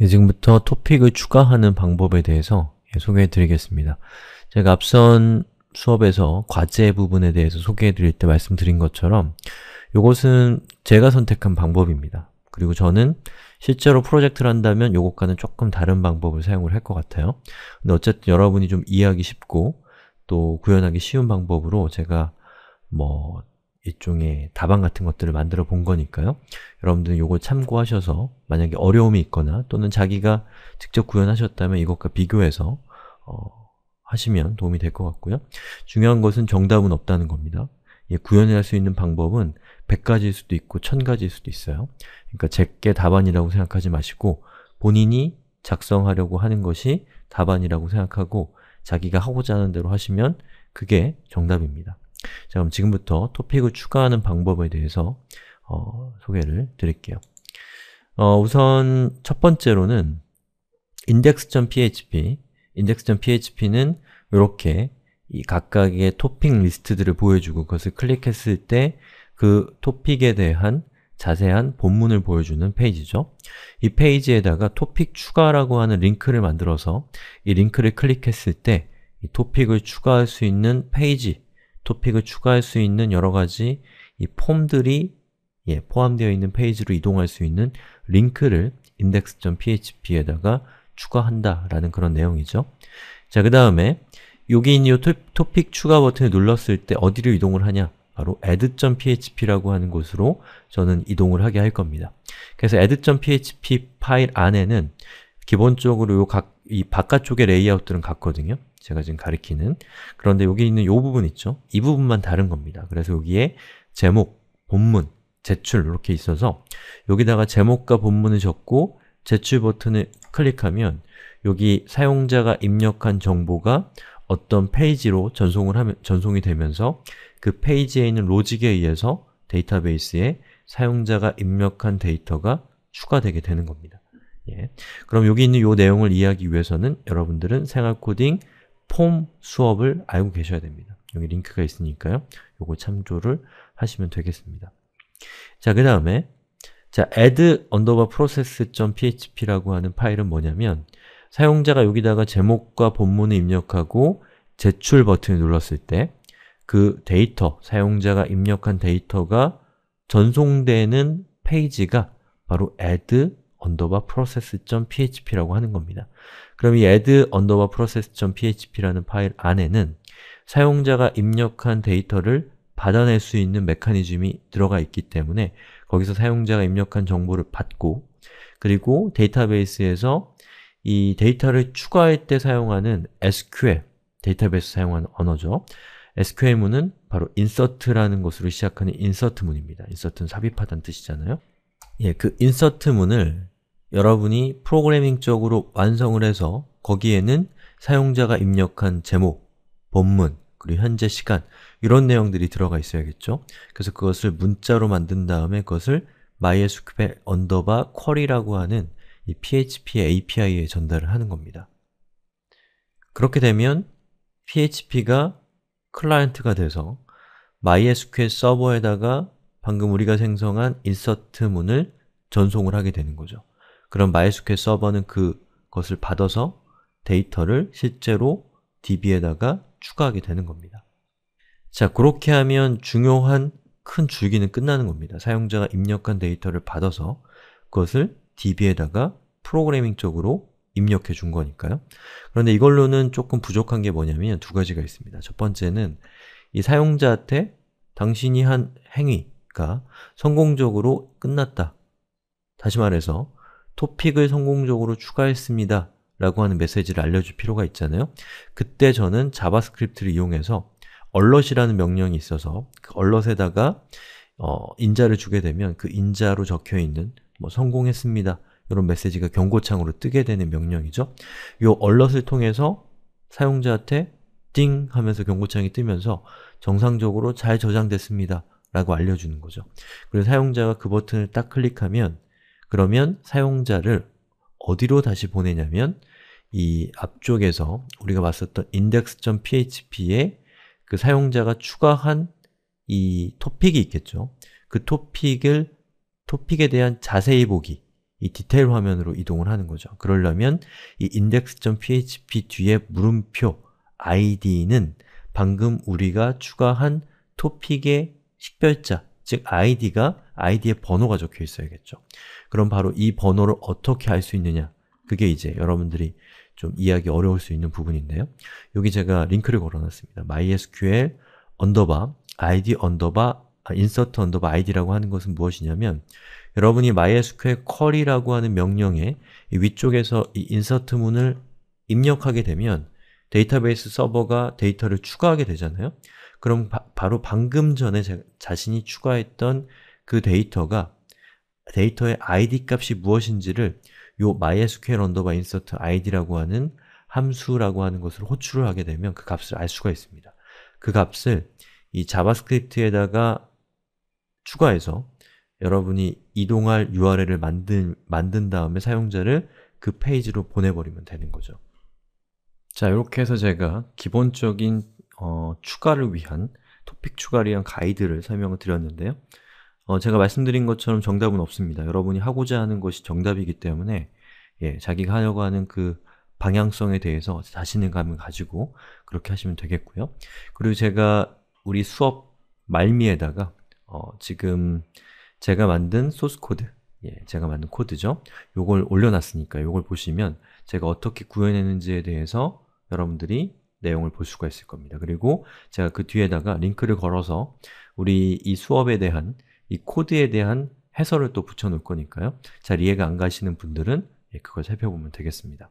예, 지금부터 토픽을 추가하는 방법에 대해서 예, 소개해 드리겠습니다 제가 앞선 수업에서 과제 부분에 대해서 소개해 드릴 때 말씀드린 것처럼 이것은 제가 선택한 방법입니다 그리고 저는 실제로 프로젝트를 한다면 이것과는 조금 다른 방법을 사용을 할 것 같아요 근데 어쨌든 여러분이 좀 이해하기 쉽고 또 구현하기 쉬운 방법으로 제가 뭐 일종의 답안 같은 것들을 만들어 본 거니까요 여러분들은 이걸 참고하셔서 만약에 어려움이 있거나 또는 자기가 직접 구현하셨다면 이것과 비교해서 어, 하시면 도움이 될 것 같고요 중요한 것은 정답은 없다는 겁니다 예, 구현할수 있는 방법은 100가지일 수도 있고 1000가지일 수도 있어요 그러니까 제게 답안이라고 생각하지 마시고 본인이 작성하려고 하는 것이 답안이라고 생각하고 자기가 하고자 하는 대로 하시면 그게 정답입니다 자, 그럼 지금부터 토픽을 추가하는 방법에 대해서 어, 소개를 드릴게요. 어, 우선 첫 번째로는 index.php index.php는 이렇게 이 각각의 토픽 리스트들을 보여주고 그것을 클릭했을 때 그 토픽에 대한 자세한 본문을 보여주는 페이지죠. 이 페이지에다가 토픽 추가라고 하는 링크를 만들어서 이 링크를 클릭했을 때 이 토픽을 추가할 수 있는 페이지 토픽을 추가할 수 있는 여러 가지 이 폼들이 예, 포함되어 있는 페이지로 이동할 수 있는 링크를 index.php에다가 추가한다라는 그런 내용이죠. 자, 그 다음에 여기 있는 이 토픽 추가 버튼을 눌렀을 때 어디로 이동을 하냐? 바로 add.php라고 하는 곳으로 저는 이동을 하게 할 겁니다. 그래서 add.php 파일 안에는 기본적으로 각, 이 바깥쪽의 레이아웃들은 같거든요. 제가 지금 가리키는 그런데 여기 있는 이 부분 있죠? 이 부분만 다른 겁니다. 그래서 여기에 제목, 본문, 제출 이렇게 있어서 여기다가 제목과 본문을 적고 제출 버튼을 클릭하면 여기 사용자가 입력한 정보가 어떤 페이지로 전송을 하면, 전송이 되면서 그 페이지에 있는 로직에 의해서 데이터베이스에 사용자가 입력한 데이터가 추가되게 되는 겁니다. 예. 그럼 여기 있는 이 내용을 이해하기 위해서는 여러분들은 생활코딩 폼 수업을 알고 계셔야 됩니다. 여기 링크가 있으니까요. 요거 참조를 하시면 되겠습니다. 자, 그 다음에 자, add u n d e r b a process.php라고 하는 파일은 뭐냐면 사용자가 여기다가 제목과 본문을 입력하고 제출 버튼을 눌렀을 때 그 데이터, 사용자가 입력한 데이터가 전송되는 페이지가 바로 add 언더바 process.php라고 하는 겁니다. 그럼 이 add 언더바 process.php라는 파일 안에는 사용자가 입력한 데이터를 받아낼 수 있는 메커니즘이 들어가 있기 때문에 거기서 사용자가 입력한 정보를 받고 그리고 데이터베이스에서 이 데이터를 추가할 때 사용하는 SQL, 데이터베이스 사용하는 언어죠. SQL문은 바로 insert라는 것으로 시작하는 insert문입니다. insert는 삽입하다는 뜻이잖아요. 예, 그 insert문을 여러분이 프로그래밍적으로 완성을 해서 거기에는 사용자가 입력한 제목, 본문, 그리고 현재 시간 이런 내용들이 들어가 있어야겠죠? 그래서 그것을 문자로 만든 다음에 그것을 MySQL 언더바 쿼리라고 하는 이 PHP API에 전달을 하는 겁니다. 그렇게 되면 PHP가 클라이언트가 돼서 MySQL 서버에다가 방금 우리가 생성한 인서트 문을 전송을 하게 되는 거죠. 그럼 MySQL 서버는 그것을 받아서 데이터를 실제로 DB에다가 추가하게 되는 겁니다. 자, 그렇게 하면 중요한 큰 줄기는 끝나는 겁니다. 사용자가 입력한 데이터를 받아서 그것을 DB에다가 프로그래밍적으로 입력해 준 거니까요. 그런데 이걸로는 조금 부족한 게 뭐냐면 두 가지가 있습니다. 첫 번째는 이 사용자한테 당신이 한 행위가 성공적으로 끝났다. 다시 말해서 토픽을 성공적으로 추가했습니다 라고 하는 메시지를 알려줄 필요가 있잖아요 그때 저는 자바스크립트를 이용해서 얼럿이라는 명령이 있어서 그 얼럿에다가 어, 인자를 주게 되면 그 인자로 적혀있는 뭐 성공했습니다 이런 메시지가 경고창으로 뜨게 되는 명령이죠 이 얼럿을 통해서 사용자한테 띵 하면서 경고창이 뜨면서 정상적으로 잘 저장됐습니다 라고 알려주는 거죠 그리고 사용자가 그 버튼을 딱 클릭하면 그러면 사용자를 어디로 다시 보내냐면 이 앞쪽에서 우리가 봤었던 index.php에 그 사용자가 추가한 이 토픽이 있겠죠. 그 토픽을 토픽에 대한 자세히 보기 이 디테일 화면으로 이동을 하는 거죠. 그러려면 이 index.php 뒤에 물음표 id는 방금 우리가 추가한 토픽의 식별자, 즉 id가 아이디에 번호가 적혀 있어야겠죠. 그럼 바로 이 번호를 어떻게 알 수 있느냐 그게 이제 여러분들이 좀 이해하기 어려울 수 있는 부분인데요. 여기 제가 링크를 걸어놨습니다. mysql 언더바 id 언더바 인서트 언더바 id라고 하는 것은 무엇이냐면 여러분이 mysql query라고 하는 명령에 위쪽에서 이 인서트 문을 입력하게 되면 데이터베이스 서버가 데이터를 추가하게 되잖아요. 그럼 바, 로 방금 전에 자신이 추가했던 그 데이터가 데이터의 id 값이 무엇인지를 요 mysql underbar insert id라고 하는 함수라고 하는 것을 호출을 하게 되면 그 값을 알 수가 있습니다. 그 값을 이 자바스크립트에다가 추가해서 여러분이 이동할 URL을 만든, 만든 다음에 사용자를 그 페이지로 보내버리면 되는 거죠. 자, 이렇게 해서 제가 기본적인 어, 추가를 위한, 토픽 추가를 위한 가이드를 설명을 드렸는데요. 어, 제가 말씀드린 것처럼 정답은 없습니다. 여러분이 하고자 하는 것이 정답이기 때문에 예, 자기가 하려고 하는 그 방향성에 대해서 자신감을 가지고 그렇게 하시면 되겠고요. 그리고 제가 우리 수업 말미에다가 어, 지금 제가 만든 소스 코드, 예, 제가 만든 코드죠. 요걸 올려놨으니까 요걸 보시면 제가 어떻게 구현했는지에 대해서 여러분들이 내용을 볼 수가 있을 겁니다. 그리고 제가 그 뒤에다가 링크를 걸어서 우리 이 수업에 대한 이 코드에 대한 해설을 또 붙여놓을 거니까요 잘 이해가 안 가시는 분들은 예, 그걸 살펴보면 되겠습니다